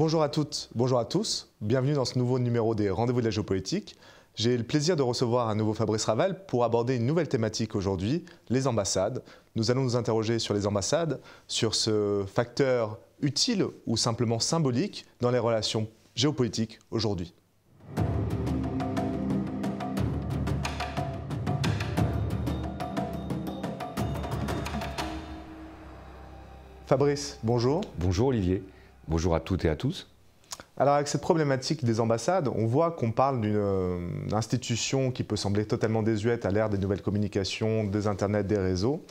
Bonjour à toutes, bonjour à tous. Bienvenue dans ce nouveau numéro des Rendez-vous de la géopolitique. J'ai le plaisir de recevoir à nouveau Fabrice Raval pour aborder une nouvelle thématique aujourd'hui, les ambassades. Nous allons nous interroger sur les ambassades, sur ce facteur utile ou simplement symbolique dans les relations géopolitiques aujourd'hui. Fabrice, bonjour. Bonjour Olivier. Bonjour à toutes et à tous. Alors avec cette problématique des ambassades, on voit qu'on parle d'une euh, institution qui peut sembler totalement désuète à l'ère des nouvelles communications, des internets, des réseaux.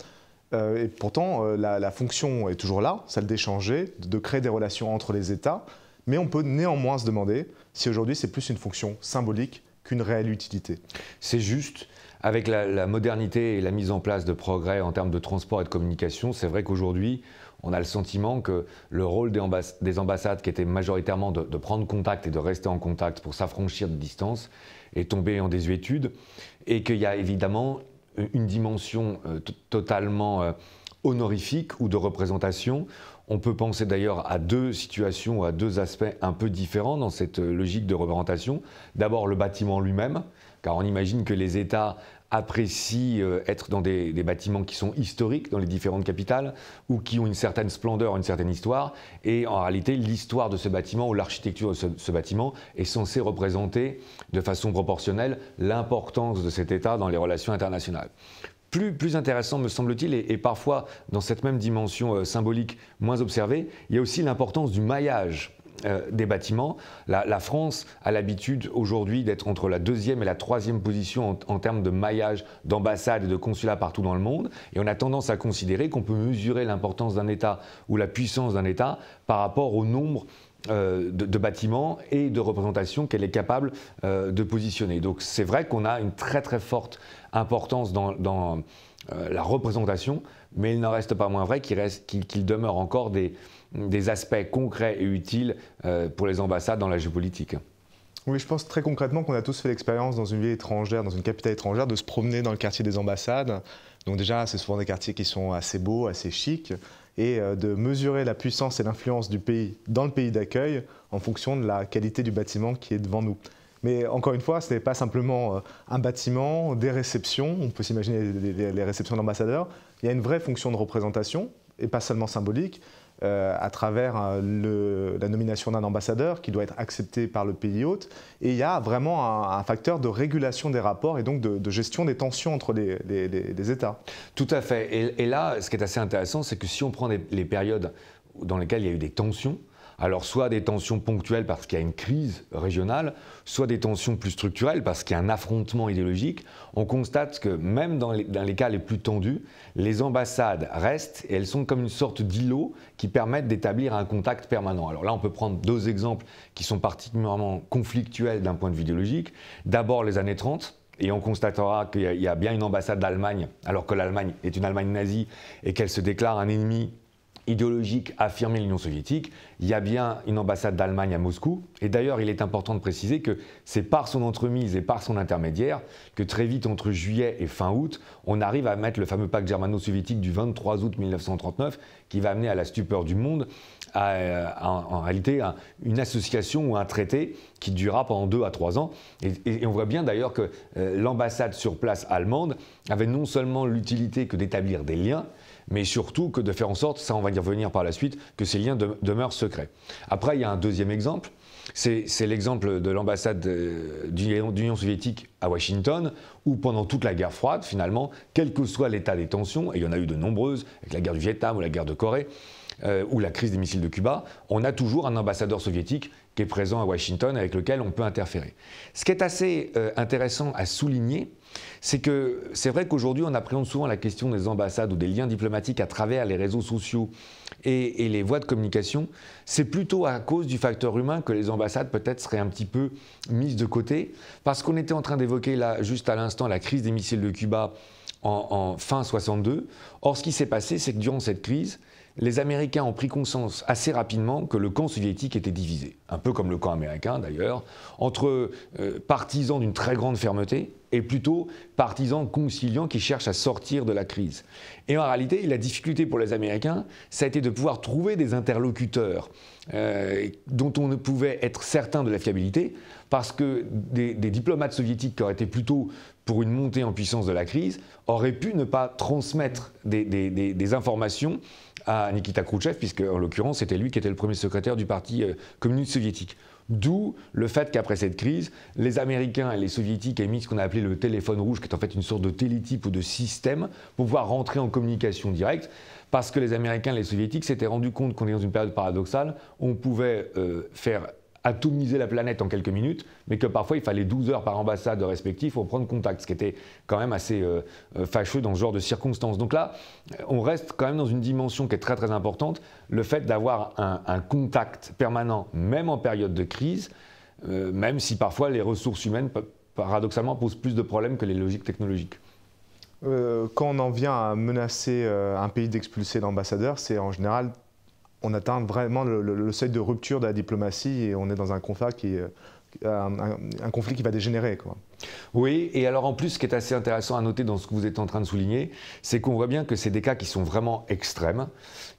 Euh, et pourtant, euh, la, fonction est toujours là, celle d'échanger, de créer des relations entre les États. Mais on peut néanmoins se demander si aujourd'hui c'est plus une fonction symbolique qu'une réelle utilité. C'est juste. Avec la, la modernité et la mise en place de progrès en termes de transport et de communication, c'est vrai qu'aujourd'hui, on a le sentiment que le rôle des, ambassades, qui était majoritairement de, prendre contact et de rester en contact pour s'affranchir de distance, est tombé en désuétude et qu'il y a évidemment une dimension euh, totalement euh, honorifique ou de représentation. On peut penser d'ailleurs à deux situations, à deux aspects un peu différents dans cette euh, logique de représentation. D'abord le bâtiment lui-même, car on imagine que les États apprécient euh, être dans des, bâtiments qui sont historiques dans les différentes capitales ou qui ont une certaine splendeur, une certaine histoire. Et en réalité, l'histoire de ce bâtiment ou l'architecture de ce, bâtiment est censée représenter de façon proportionnelle l'importance de cet État dans les relations internationales. Plus, plus intéressant, me semble-t-il, et, parfois dans cette même dimension euh, symbolique moins observée, il y a aussi l'importance du maillage euh, des bâtiments. La, France a l'habitude aujourd'hui d'être entre la deuxième et la troisième position en, en termes de maillage d'ambassades et de consulats partout dans le monde. Et on a tendance à considérer qu'on peut mesurer l'importance d'un État ou la puissance d'un État par rapport au nombre euh, de, bâtiments et de représentations qu'elle est capable euh, de positionner. Donc c'est vrai qu'on a une très très forte importance dans, euh, la représentation, mais il n'en reste pas moins vrai qu'il demeure encore des, des, aspects concrets et utiles pour les ambassades dans la géopolitique. Oui, je pense très concrètement qu'on a tous fait l'expérience dans une ville étrangère, dans une capitale étrangère, de se promener dans le quartier des ambassades. Donc déjà, c'est souvent des quartiers qui sont assez beaux, assez chics, et euh, de mesurer la puissance et l'influence du pays dans le pays d'accueil en fonction de la qualité du bâtiment qui est devant nous. Mais encore une fois, ce n'est pas simplement euh, un bâtiment, des réceptions, on peut s'imaginer les réceptions d'ambassadeurs, il y a une vraie fonction de représentation, et pas seulement symbolique, euh, à travers euh, la nomination d'un ambassadeur qui doit être accepté par le pays hôte. Et il y a vraiment un, facteur de régulation des rapports et donc de, gestion des tensions entre les, États. Tout à fait. et, là, ce qui est assez intéressant, c'est que si on prend les, périodes dans lesquelles il y a eu des tensions, alors soit des tensions ponctuelles parce qu'il y a une crise régionale, soit des tensions plus structurelles parce qu'il y a un affrontement idéologique, on constate que même dans les, cas les plus tendus, les ambassades restent et elles sont comme une sorte d'îlot qui permettent d'établir un contact permanent. Alors là, on peut prendre deux exemples qui sont particulièrement conflictuels d'un point de vue idéologique. D'abord les années 30, et on constatera qu'il y a bien une ambassade d'Allemagne, alors que l'Allemagne est une Allemagne nazie et qu'elle se déclare un ennemi idéologique affirmée l'Union soviétique, il y a bien une ambassade d'Allemagne à Moscou. Et d'ailleurs, il est important de préciser que c'est par son entremise et par son intermédiaire que très vite, entre juillet et fin août, on arrive à mettre le fameux pacte germano-soviétique du 23 août 1939, qui va amener à la stupeur du monde, à, en réalité, une association ou un traité qui durera pendant deux à trois ans. Et, on voit bien d'ailleurs que euh, l'ambassade sur place allemande avait non seulement l'utilité que d'établir des liens, mais surtout que de faire en sorte, ça on va y revenir par la suite, que ces liens demeurent secrets. Après, il y a un deuxième exemple, c'est l'exemple de l'ambassade euh, d'Union soviétique à Washington, où pendant toute la guerre froide, finalement, quel que soit l'état des tensions, et il y en a eu de nombreuses, avec la guerre du Vietnam ou la guerre de Corée, euh, ou la crise des missiles de Cuba, on a toujours un ambassadeur soviétique qui est présent à Washington avec lequel on peut interférer. Ce qui est assez euh, intéressant à souligner, c'est que c'est vrai qu'aujourd'hui, on appréhende souvent la question des ambassades ou des liens diplomatiques à travers les réseaux sociaux et, les voies de communication. C'est plutôt à cause du facteur humain que les ambassades peut-être seraient un petit peu mises de côté, parce qu'on était en train d'évoquer là, juste à l'instant, la crise des missiles de Cuba en, en fin 62. Or, ce qui s'est passé, c'est que durant cette crise, les Américains ont pris conscience assez rapidement que le camp soviétique était divisé, un peu comme le camp américain d'ailleurs, entre euh, partisans d'une très grande fermeté et plutôt partisans conciliants qui cherchent à sortir de la crise. Et en réalité, la difficulté pour les Américains, ça a été de pouvoir trouver des interlocuteurs euh, dont on ne pouvait être certain de la fiabilité, parce que des, diplomates soviétiques qui auraient été plutôt pour une montée en puissance de la crise auraient pu ne pas transmettre des, des informations à Nikita Khrouchtchev, puisque en l'occurrence c'était lui qui était le premier secrétaire du Parti euh, communiste soviétique. D'où le fait qu'après cette crise, les Américains et les Soviétiques aient mis ce qu'on a appelé le téléphone rouge, qui est en fait une sorte de télétype ou de système pour pouvoir rentrer en communication directe, parce que les Américains et les Soviétiques s'étaient rendus compte qu'on est dans une période paradoxale, on pouvait euh, faire atomiser la planète en quelques minutes, mais que parfois il fallait 12 heures par ambassade respective pour prendre contact, ce qui était quand même assez euh, euh, fâcheux dans ce genre de circonstances. Donc là, euh, on reste quand même dans une dimension qui est très très importante, le fait d'avoir un, contact permanent, même en période de crise, même si parfois les ressources humaines, paradoxalement, posent plus de problèmes que les logiques technologiques. quand on en vient à menacer un pays d'expulser l'ambassadeur, c'est en général on atteint vraiment le, seuil de rupture de la diplomatie et on est dans un conflit qui, euh, un conflit qui va dégénérer. Quoi. Oui, et alors en plus, ce qui est assez intéressant à noter dans ce que vous êtes en train de souligner, c'est qu'on voit bien que c'est des cas qui sont vraiment extrêmes,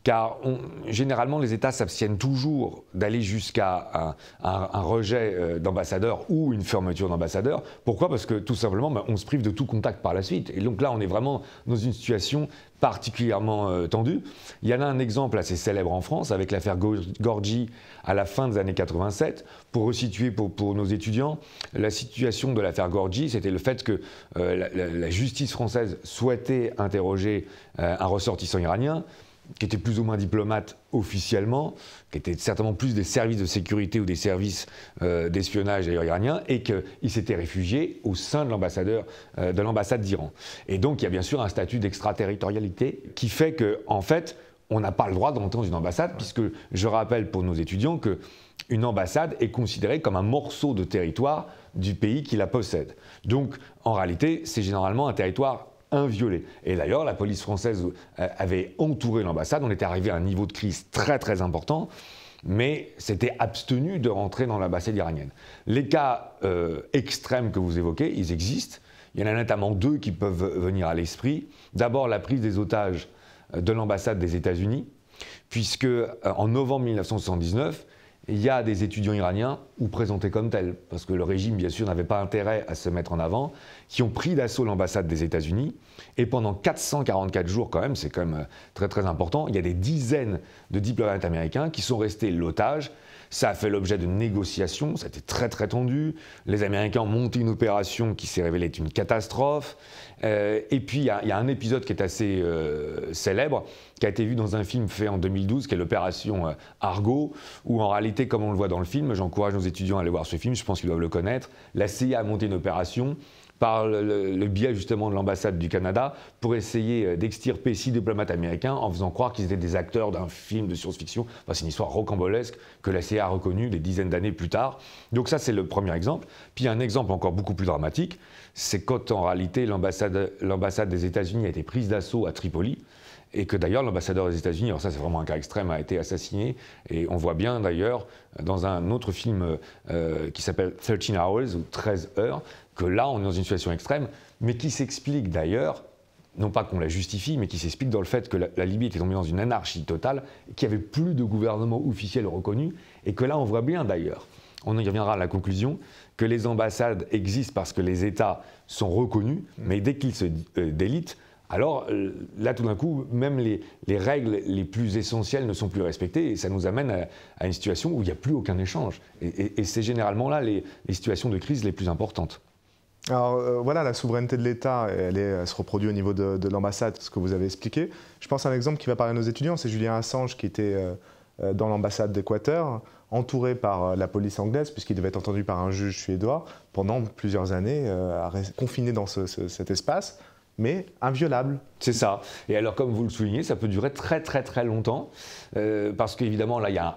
car généralement les États s'abstiennent toujours d'aller jusqu'à un, rejet euh, d'ambassadeur ou une fermeture d'ambassadeur. Pourquoi Parce que tout simplement, ben, on se prive de tout contact par la suite. Et donc là, on est vraiment dans une situation particulièrement euh, tendue. Il y en a un exemple assez célèbre en France avec l'affaire Gorgi à la fin des années 87. Pour resituer pour, pour nos étudiants, la situation de l'affaire c'était le fait que euh, la, justice française souhaitait interroger euh, un ressortissant iranien qui était plus ou moins diplomate officiellement, qui était certainement plus des services de sécurité ou des services euh, d'espionnage iranien, et qu'il s'était réfugié au sein de l'ambassadeur de l'ambassade d'Iran. Et donc il y a bien sûr un statut d'extraterritorialité qui fait que en fait on n'a pas le droit d'entendre une ambassade, puisque je rappelle pour nos étudiants que une ambassade est considérée comme un morceau de territoire du pays qui la possède. Donc, en réalité, c'est généralement un territoire inviolé. Et d'ailleurs, la police française euh, avait entouré l'ambassade. On était arrivé à un niveau de crise très très important, mais c'était abstenu de rentrer dans l'ambassade iranienne. Les cas euh, extrêmes que vous évoquez, ils existent. Il y en a notamment deux qui peuvent venir à l'esprit. D'abord, la prise des otages euh, de l'ambassade des États-Unis, puisque en novembre 1979, il y a des étudiants iraniens, ou présentés comme tels, parce que le régime, bien sûr, n'avait pas intérêt à se mettre en avant, qui ont pris d'assaut l'ambassade des États-Unis. Et pendant 444 jours, quand même, c'est quand même euh, très très important, il y a des dizaines de diplomates américains qui sont restés l'otage ça a fait l'objet de négociations, ça a été très très tendu. Les Américains ont monté une opération qui s'est révélée être une catastrophe. Euh, et puis il y, a un épisode qui est assez euh, célèbre, qui a été vu dans un film fait en 2012, qui est l'opération euh, Argo, où en réalité, comme on le voit dans le film, j'encourage nos étudiants à aller voir ce film, je pense qu'ils doivent le connaître, la CIA a monté une opération par le, biais justement de l'ambassade du Canada pour essayer euh, d'extirper six diplomates américains en faisant croire qu'ils étaient des acteurs d'un film de science-fiction. c'est une histoire rocambolesque que la CIA a reconnue des dizaines d'années plus tard. Donc ça, c'est le premier exemple. Puis un exemple encore beaucoup plus dramatique, c'est quand en réalité l'ambassade des États-Unis a été prise d'assaut à Tripoli et que d'ailleurs l'ambassadeur des États-Unis, alors ça c'est vraiment un cas extrême, a été assassiné, et on voit bien d'ailleurs dans un autre film euh, qui s'appelle 13 Hours ou 13 heures, que là on est dans une situation extrême, mais qui s'explique d'ailleurs non pas qu'on la justifie, mais qui s'explique dans le fait que la, Libye était tombée dans une anarchie totale, qu'il n'y avait plus de gouvernement officiel reconnu, et que là, on voit bien d'ailleurs, on y reviendra à la conclusion, que les ambassades existent parce que les États sont reconnus, mais dès qu'ils se euh, délitent, alors euh, là, tout d'un coup, même les, règles les plus essentielles ne sont plus respectées et ça nous amène à, une situation où il n'y a plus aucun échange. Et, c'est généralement là les, situations de crise les plus importantes. Alors euh, voilà, la souveraineté de l'État, elle, se reproduit au niveau de, l'ambassade, ce que vous avez expliqué. Je pense à un exemple qui va parler à nos étudiants, c'est Julien Assange qui était euh, dans l'ambassade d'Équateur, entouré par la police anglaise, puisqu'il devait être entendu par un juge suédois pendant plusieurs années, confiné dans cet espace mais inviolable. C'est ça. Et alors, comme vous le soulignez, ça peut durer très très très longtemps, euh, parce qu'évidemment, là, il y a un,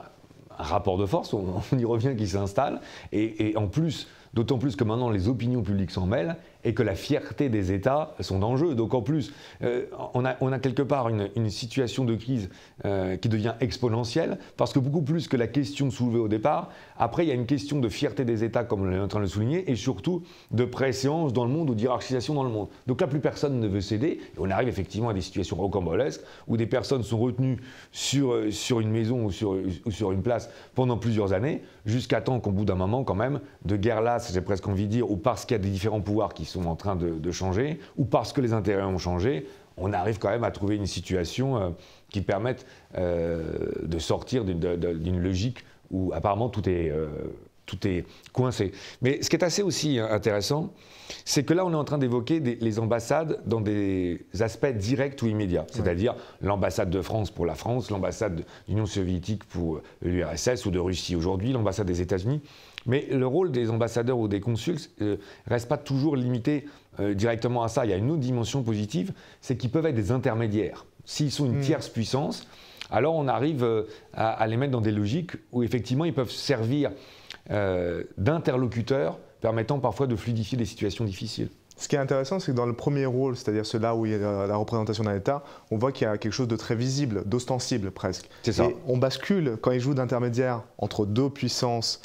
rapport de force, on, y revient, qui s'installe, et en plus, d'autant plus que maintenant les opinions publiques s'en mêlent, et que la fierté des États sont en jeu. Donc en plus, euh, on, a, quelque part une, situation de crise euh, qui devient exponentielle, parce que beaucoup plus que la question soulevée au départ, après il y a une question de fierté des États, comme on est en train de le souligner, et surtout de préséance dans le monde ou d'hierarchisation dans le monde. Donc là, plus personne ne veut céder, et on arrive effectivement à des situations rocambolesques, où des personnes sont retenues sur, euh, sur une maison ou sur, ou sur une place pendant plusieurs années, jusqu'à temps qu'au bout d'un moment, quand même, de guerre lasse, j'ai presque envie de dire, ou parce qu'il y a des différents pouvoirs qui sont en train de, changer, ou parce que les intérêts ont changé, on arrive quand même à trouver une situation euh, qui permette euh, de sortir d'une logique où apparemment tout est euh, tout est coincé. Mais ce qui est assez aussi hein, intéressant, c'est que là, on est en train d'évoquer les ambassades dans des aspects directs ou immédiats, c'est-à-dire l'ambassade de France pour la France, l'ambassade de l'Union soviétique pour euh, l'URSS ou de Russie aujourd'hui, l'ambassade des États-Unis. Mais le rôle des ambassadeurs ou des consuls ne euh, reste pas toujours limité euh, directement à ça. Il y a une autre dimension positive, c'est qu'ils peuvent être des intermédiaires. S'ils sont une mm. tierce puissance, alors on arrive euh, à, les mettre dans des logiques où effectivement ils peuvent servir euh, d'interlocuteurs permettant parfois de fluidifier des situations difficiles. Ce qui est intéressant, c'est que dans le premier rôle, c'est-à-dire celui-là où il y a la représentation d'un État, on voit qu'il y a quelque chose de très visible, d'ostensible presque. C'est ça. Et on bascule quand il joue d'intermédiaire entre deux puissances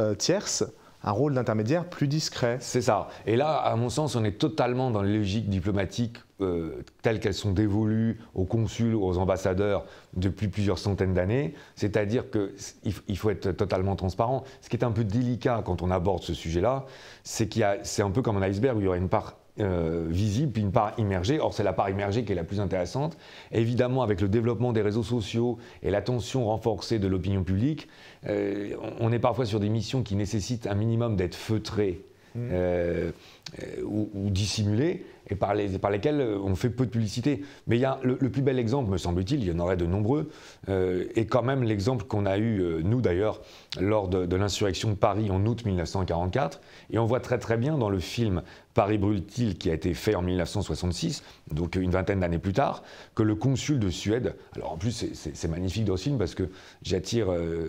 euh, tierces un rôle d'intermédiaire plus discret. C'est ça. Et là, à mon sens, on est totalement dans les logiques diplomatiques euh, telles qu'elles sont dévolues aux consuls, aux ambassadeurs depuis plusieurs centaines d'années. C'est-à-dire qu'il faut être totalement transparent. Ce qui est un peu délicat quand on aborde ce sujet-là, c'est qu'il y c'est un peu comme un iceberg où il y aurait une part euh, visible, puis une part immergée. Or, c'est la part immergée qui est la plus intéressante. Évidemment, avec le développement des réseaux sociaux et l'attention renforcée de l'opinion publique, euh, on est parfois sur des missions qui nécessitent un minimum d'être feutrées mmh. euh, ou, dissimulées, et par, les, par, lesquelles on fait peu de publicité. Mais il y a le, plus bel exemple, me semble-t-il, il y en aurait de nombreux, et quand même l'exemple qu'on a eu, nous d'ailleurs, lors de l'insurrection de Paris en août 1944, et on voit très très bien dans le film Paris Brûle-t-il qui a été fait en 1966, donc une vingtaine d'années plus tard, que le consul de Suède. Alors en plus, c'est magnifique dans ce film parce que j'attire euh,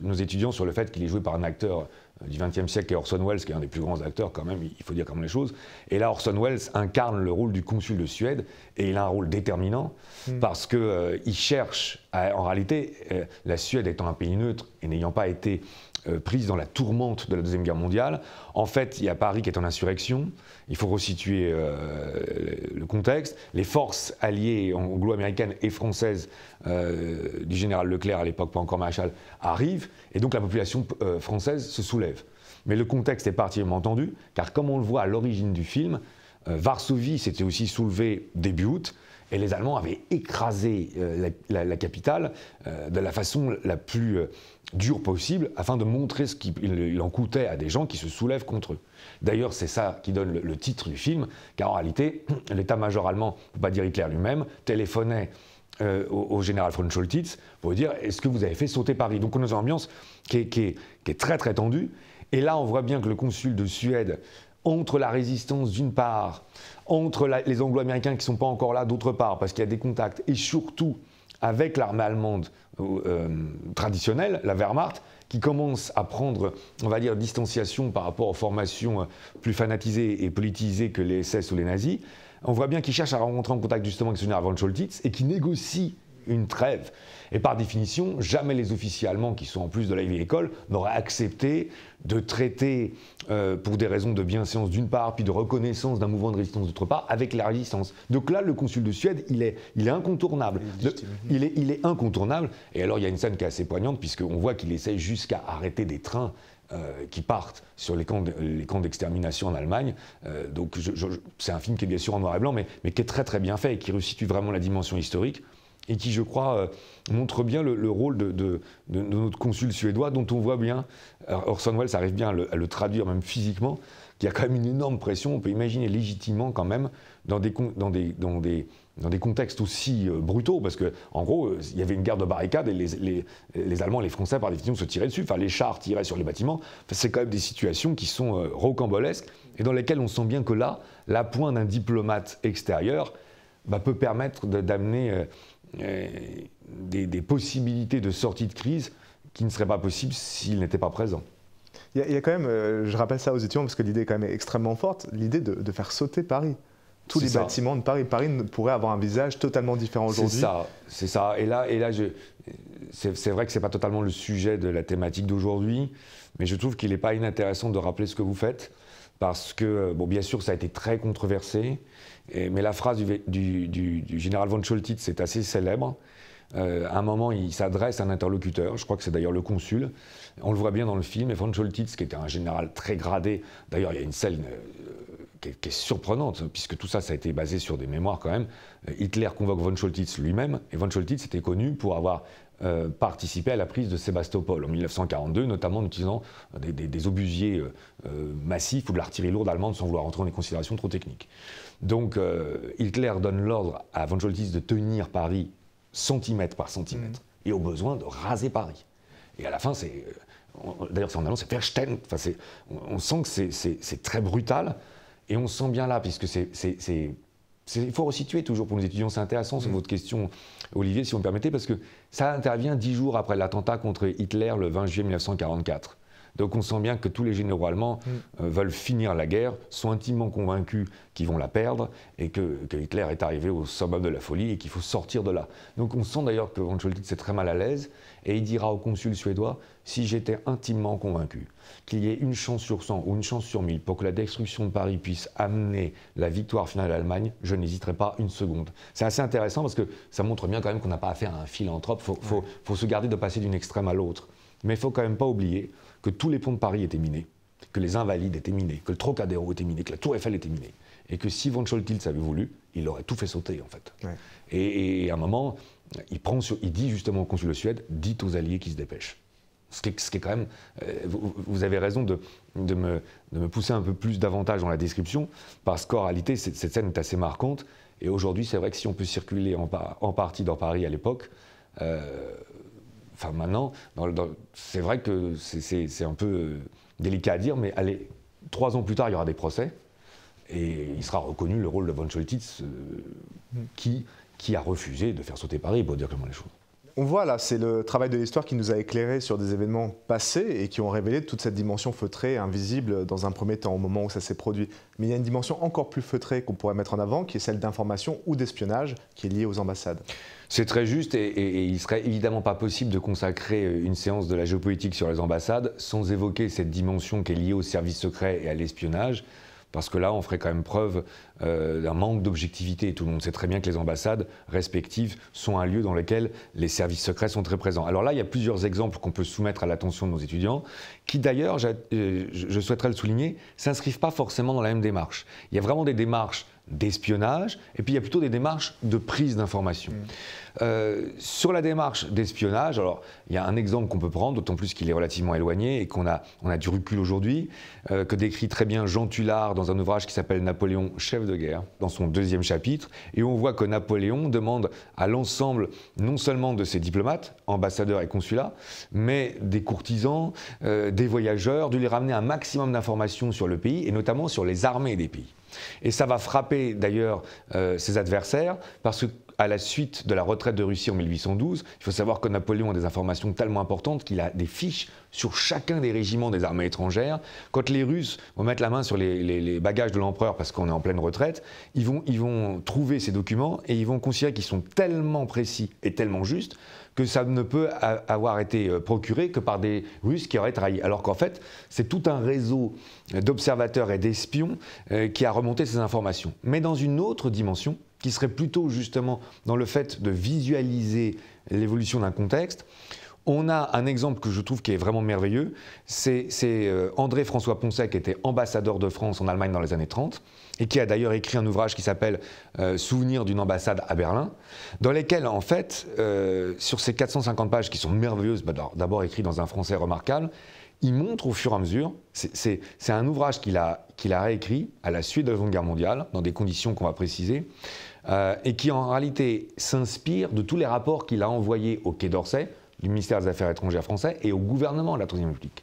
nos étudiants sur le fait qu'il est joué par un acteur euh, du XXe siècle qui Orson Welles, qui est un des plus grands acteurs quand même, il faut dire comme les choses. Et là, Orson Welles incarne le rôle du consul de Suède et il a un rôle déterminant hmm. parce qu'il euh, cherche, en réalité, la Suède étant un pays neutre, et n'ayant pas été euh, prise dans la tourmente de la Deuxième Guerre mondiale, en fait, il y a Paris qui est en insurrection, il faut resituer euh, le contexte, les forces alliées anglo-américaines et françaises euh, du général Leclerc, à l'époque pas encore maréchal, arrivent, et donc la population française se soulève. Mais le contexte est particulièrement tendu, car comme on le voit à l'origine du film, Varsovie s'était aussi soulevée début août, et les Allemands avaient écrasé euh, la, capitale euh, de la façon la plus euh, dure possible afin de montrer ce qu'il en coûtait à des gens qui se soulèvent contre eux. D'ailleurs, c'est ça qui donne le, titre du film, car en réalité, l'état-major allemand, pour pas dire Hitler lui-même, téléphonait au, général von Scholtitz pour dire est-ce que vous avez fait sauter Paris Donc on a une ambiance qui qui est, très très tendue. Et là, on voit bien que le consul de Suède entre la résistance d'une part, entre les anglo-américains qui ne sont pas encore là d'autre part, parce qu'il y a des contacts, et surtout avec l'armée allemande euh, euh, traditionnelle, la Wehrmacht, qui commence à prendre, on va dire, distanciation par rapport aux formations euh, plus fanatisées et politisées que les SS ou les nazis, on voit bien qu'ils cherchent à rencontrer en contact justement avec ce général von Scholtitz et qui négocie une trêve. Et par définition, jamais les officiers allemands, qui sont en plus de la vieille école, n'auraient accepté de traiter, euh, pour des raisons de bienséance d'une part, puis de reconnaissance d'un mouvement de résistance d'autre part, avec la résistance. Donc là, le consul de Suède, il est, incontournable. Il est, incontournable. Et alors, il y a une scène qui est assez poignante, puisqu'on voit qu'il essaie jusqu'à arrêter des trains euh, qui partent sur les camps d'extermination en Allemagne. Euh, donc, c'est un film qui est bien sûr en noir et blanc, mais, mais qui est très très bien fait et qui resitue vraiment la dimension historique et qui, je crois, euh, montre bien le, rôle de, notre consul suédois, dont on voit bien, Orson Welles arrive bien à le, traduire même physiquement, qu'il y a quand même une énorme pression, on peut imaginer légitimement quand même, dans des, dans des, contextes aussi euh, brutaux, parce qu'en gros, euh, il y avait une guerre de barricade et les, Allemands et les Français, par définition, se tiraient dessus, enfin les chars tiraient sur les bâtiments, c'est quand même des situations qui sont rocambolesques et dans lesquelles on sent bien que là, la pointe d'un diplomate extérieur, bah, peut permettre d'amener euh, des, possibilités de sortie de crise qui ne seraient pas possibles s'ils n'était pas présents. – Il y, a, quand même, euh, je rappelle ça aux étudiants parce que l'idée est quand même extrêmement forte, l'idée de, faire sauter Paris tous les bâtiments de Paris. Paris pourrait avoir un visage totalement différent aujourd'hui. C'est ça, c'est ça. Et là, et là c'est vrai que ce n'est pas totalement le sujet de la thématique d'aujourd'hui, mais je trouve qu'il n'est pas inintéressant de rappeler ce que vous faites, parce que, bon, bien sûr, ça a été très controversé, mais la phrase du, général von Scholtitz est assez célèbre. Euh, à un moment, il s'adresse à un interlocuteur, je crois que c'est d'ailleurs le consul. On le voit bien dans le film. Et von Scholtitz, qui était un général très gradé, d'ailleurs, il y a une scène euh, qui, est, surprenante, hein, puisque tout ça, ça a été basé sur des mémoires quand même. Euh, Hitler convoque von Scholtitz lui-même, et von Scholtitz était connu pour avoir euh, participer à la prise de Sébastopol en 1942, notamment en utilisant euh, des, obusiers euh, massifs ou de l'artillerie lourde allemande sans vouloir entrer dans des considérations trop techniques. Donc Hitler donne l'ordre à von de tenir Paris centimètre par centimètre mm. et au besoin de raser Paris. Et à la fin, c'est. D'ailleurs, c'est en allemand, c'est Verstehen ». Enfin, on, on, sent que c'est très brutal. Et on sent bien là, puisque c'est il faut resituer toujours pour nous étudiants, c'est intéressant sur mm. votre question, Olivier, si vous me permettez, parce que ça intervient dix jours après l'attentat contre Hitler le 20 juillet 1944. Donc on sent bien que tous les généraux allemands mm. euh, veulent finir la guerre, sont intimement convaincus qu'ils vont la perdre et que, Hitler est arrivé au sommet de la folie et qu'il faut sortir de là. Donc on sent d'ailleurs que von Scholtitz est très mal à l'aise et il dira au consul suédois si j'étais intimement convaincu qu'il y ait une chance sur 100 ou une chance sur 1000 pour que la destruction de Paris puisse amener la victoire finale à l'Allemagne, je n'hésiterais pas une seconde. C'est assez intéressant parce que ça montre bien quand même qu'on n'a pas affaire à un philanthrope. Il faut, faut, se garder de passer d'une extrême à l'autre. Mais il faut quand même pas oublier que tous les ponts de Paris étaient minés, que les Invalides étaient minés, que le Trocadéro était miné, que la Tour Eiffel était minée. Et que si Von Scholtitz avait voulu, il aurait tout fait sauter, en fait. Et, à un moment, il, prend il dit justement au consul de Suède dites aux alliés qu'ils se dépêchent. Ce qui, est, quand même. Euh, vous, avez raison de, me, pousser un peu plus davantage dans la description, parce qu'en réalité, cette, scène est assez marquante. Et aujourd'hui, c'est vrai que si on peut circuler en, partie dans Paris à l'époque, euh, Enfin, maintenant, c'est vrai que c'est un peu euh, délicat à dire, mais allez, trois ans plus tard, il y aura des procès. Et il sera reconnu le rôle de Von Choltitz, euh, hmm. qui, qui a refusé de faire sauter Paris, pour dire comment les choses. On voit là, c'est le travail de l'histoire qui nous a éclairé sur des événements passés et qui ont révélé toute cette dimension feutrée, invisible dans un premier temps, au moment où ça s'est produit. Mais il y a une dimension encore plus feutrée qu'on pourrait mettre en avant, qui est celle d'information ou d'espionnage, qui est liée aux ambassades. C'est très juste et, il ne il serait évidemment pas possible de consacrer euh, une séance de la géopolitique sur les ambassades sans évoquer cette dimension qui est liée aux services secrets et à l'espionnage parce que là, on ferait quand même preuve euh, d'un manque d'objectivité. Tout le monde sait très bien que les ambassades respectives sont un lieu dans lequel les services secrets sont très présents. Alors là, il y a plusieurs exemples qu'on peut soumettre à l'attention de nos étudiants, qui d'ailleurs, euh, je souhaiterais le souligner, s'inscrivent pas forcément dans la même démarche. Il y a vraiment des démarches d'espionnage, et puis il y a plutôt des démarches de prise d'informations. Mm. Euh, sur la démarche d'espionnage, alors il y a un exemple qu'on peut prendre, d'autant plus qu'il est relativement éloigné et qu'on a, on a du recul aujourd'hui, euh, que décrit très bien Jean Tullard dans un ouvrage qui s'appelle Napoléon, chef de guerre, dans son deuxième chapitre, et on voit que Napoléon demande à l'ensemble non seulement de ses diplomates, ambassadeurs et consulats, mais des courtisans, euh, des voyageurs, de lui ramener un maximum d'informations sur le pays, et notamment sur les armées des pays. Et ça va frapper d'ailleurs euh, ses adversaires parce qu'à la suite de la retraite de Russie en 1812, il faut savoir que Napoléon a des informations tellement importantes qu'il a des fiches sur chacun des régiments des armées étrangères. Quand les Russes vont mettre la main sur les, bagages de l'empereur parce qu'on est en pleine retraite, ils vont, ils vont trouver ces documents et ils vont considérer qu'ils sont tellement précis et tellement justes que ça ne peut avoir été euh, procuré que par des Russes qui auraient trahi. Alors qu'en fait, c'est tout un réseau d'observateurs et d'espions euh, qui a remonté ces informations. Mais dans une autre dimension, qui serait plutôt justement dans le fait de visualiser l'évolution d'un contexte, on a un exemple que je trouve qui est vraiment merveilleux, c'est euh, André-François Poncet qui était ambassadeur de France en Allemagne dans les années 30, et qui a d'ailleurs écrit un ouvrage qui s'appelle euh, Souvenirs d'une ambassade à Berlin, dans lesquels, en fait, euh, sur ces 450 pages qui sont merveilleuses, bah, d'abord écrites dans un français remarquable, il montre au fur et à mesure, c'est un ouvrage qu'il a, a, réécrit à la suite de la Seconde Guerre mondiale, dans des conditions qu'on va préciser, euh, et qui en réalité s'inspire de tous les rapports qu'il a envoyés au Quai d'Orsay, du ministère des Affaires étrangères français, et au gouvernement de la Troisième République.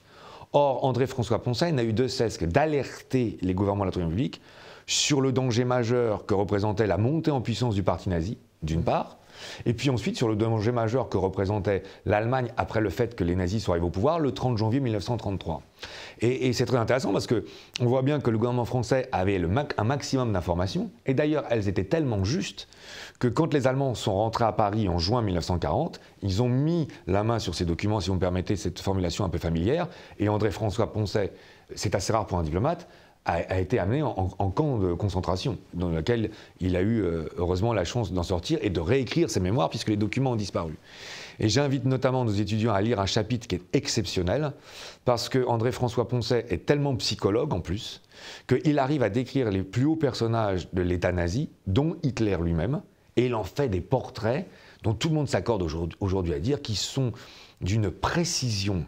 Or, André-François Poncet n'a eu de cesse d'alerter les gouvernements de la Troisième République sur le danger majeur que représentait la montée en puissance du parti nazi, d'une part, et puis ensuite sur le danger majeur que représentait l'Allemagne après le fait que les nazis soient arrivés au pouvoir le 30 janvier 1933. Et, c'est très intéressant parce qu'on voit bien que le gouvernement français avait un maximum d'informations, et d'ailleurs elles étaient tellement justes que quand les Allemands sont rentrés à Paris en juin 1940, ils ont mis la main sur ces documents, si on me cette formulation un peu familière, et André-François Poncet, c'est assez rare pour un diplomate, a, été amené en, camp de concentration, dans lequel il a eu euh, heureusement la chance d'en sortir et de réécrire ses mémoires, puisque les documents ont disparu. Et j'invite notamment nos étudiants à lire un chapitre qui est exceptionnel, parce que André-François Poncet est tellement psychologue en plus, qu'il arrive à décrire les plus hauts personnages de l'État nazi, dont Hitler lui-même, et il en fait des portraits dont tout le monde s'accorde aujourd'hui à dire qu'ils sont d'une précision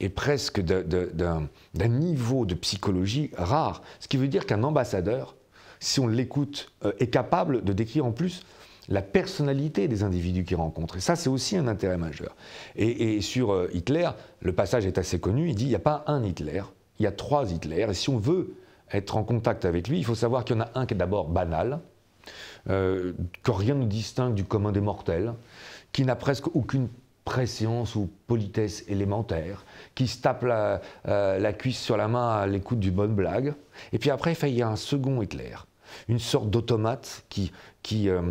et presque d'un niveau de psychologie rare. Ce qui veut dire qu'un ambassadeur, si on l'écoute, euh, est capable de décrire en plus la personnalité des individus qu'il rencontre. Et ça, c'est aussi un intérêt majeur. Et, sur euh, Hitler, le passage est assez connu, il dit, il n'y a pas un Hitler, il y a trois Hitlers. et si on veut être en contact avec lui, il faut savoir qu'il y en a un qui est d'abord banal, euh, que rien ne distingue du commun des mortels, qui n'a presque aucune séance ou politesse élémentaire, qui se tape la, euh, cuisse sur la main à l'écoute d'une bonne blague. Et puis après, il y a un second éclair, une sorte d'automate qui, euh,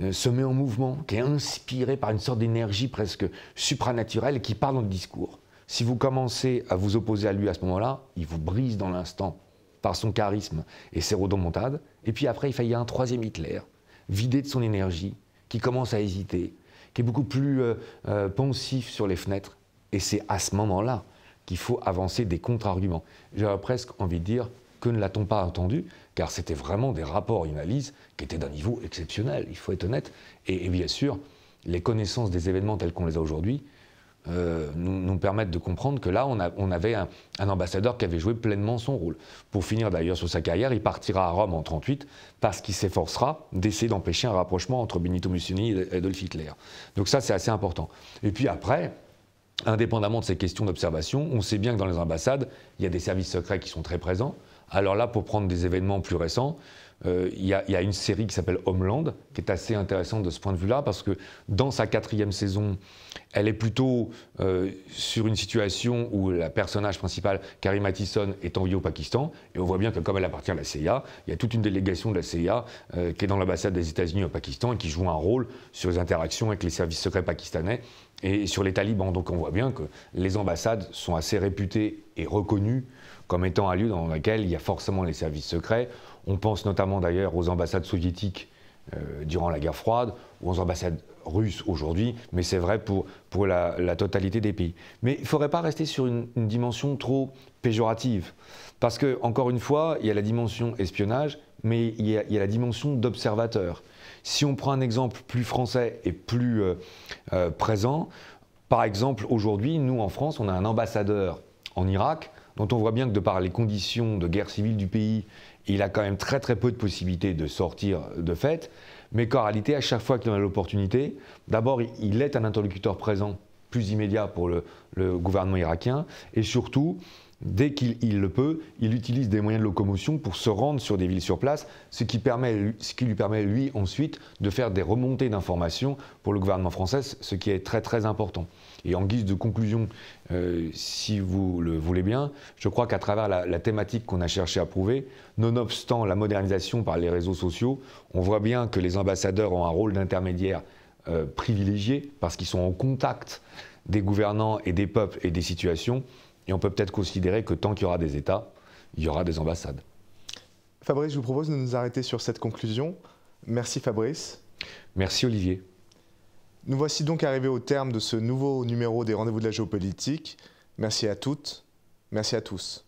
euh, se met en mouvement, qui est inspiré par une sorte d'énergie presque supranaturelle qui parle dans le discours. Si vous commencez à vous opposer à lui à ce moment-là, il vous brise dans l'instant par son charisme et ses rodomontades. Et puis après, il y a un troisième Hitler, vidé de son énergie, qui commence à hésiter, qui est beaucoup plus euh, euh, pensif sur les fenêtres. Et c'est à ce moment-là qu'il faut avancer des contre-arguments. J'aurais presque envie de dire que ne l'a-t-on pas entendu Car c'était vraiment des rapports, une analyse qui étaient d'un niveau exceptionnel, il faut être honnête. Et, et bien sûr, les connaissances des événements tels qu'on les a aujourd'hui, euh, nous, permettent de comprendre que là, on, avait un, un, ambassadeur qui avait joué pleinement son rôle. Pour finir d'ailleurs sur sa carrière, il partira à Rome en 1938 parce qu'il s'efforcera d'essayer d'empêcher un rapprochement entre Benito Mussolini et Adolf Hitler. Donc ça, c'est assez important. Et puis après, indépendamment de ces questions d'observation, on sait bien que dans les ambassades, il y a des services secrets qui sont très présents. Alors là, pour prendre des événements plus récents, euh, il y, a une série qui s'appelle Homeland, qui est assez intéressante de ce point de vue-là, parce que dans sa quatrième saison, elle est plutôt euh, sur une situation où la personnage principal, Carrie Mathison, est envoyée au Pakistan, et on voit bien que comme elle appartient à la CIA, il y a toute une délégation de la CIA euh, qui est dans l'ambassade des États-Unis au Pakistan et qui joue un rôle sur les interactions avec les services secrets pakistanais et sur les talibans. Donc on voit bien que les ambassades sont assez réputées et reconnues comme étant un lieu dans lequel il y a forcément les services secrets. On pense notamment d'ailleurs aux ambassades soviétiques euh, durant la guerre froide, ou aux ambassades russes aujourd'hui, mais c'est vrai pour, pour la, totalité des pays. Mais il ne faudrait pas rester sur une, dimension trop péjorative, parce que, encore une fois, il y a la dimension espionnage, mais il y a, la dimension d'observateur. Si on prend un exemple plus français et plus euh, euh, présent, par exemple, aujourd'hui, nous en France, on a un ambassadeur en Irak, dont on voit bien que de par les conditions de guerre civile du pays il a quand même très très peu de possibilités de sortir de fête, mais qu'en réalité, à chaque fois qu'il en a l'opportunité, d'abord, il est un interlocuteur présent plus immédiat pour le, gouvernement irakien, et surtout, dès qu'il le peut, il utilise des moyens de locomotion pour se rendre sur des villes sur place, ce qui, ce qui lui permet, lui, ensuite, de faire des remontées d'informations pour le gouvernement français, ce qui est très, très important. Et en guise de conclusion, euh, si vous le voulez bien, je crois qu'à travers la, thématique qu'on a cherché à prouver, nonobstant la modernisation par les réseaux sociaux, on voit bien que les ambassadeurs ont un rôle d'intermédiaire euh, privilégié parce qu'ils sont en contact des gouvernants et des peuples et des situations. Et on peut peut-être considérer que tant qu'il y aura des États, il y aura des ambassades. Fabrice, je vous propose de nous arrêter sur cette conclusion. Merci Fabrice. Merci Olivier. Nous voici donc arrivés au terme de ce nouveau numéro des Rendez-vous de la géopolitique. Merci à toutes, merci à tous.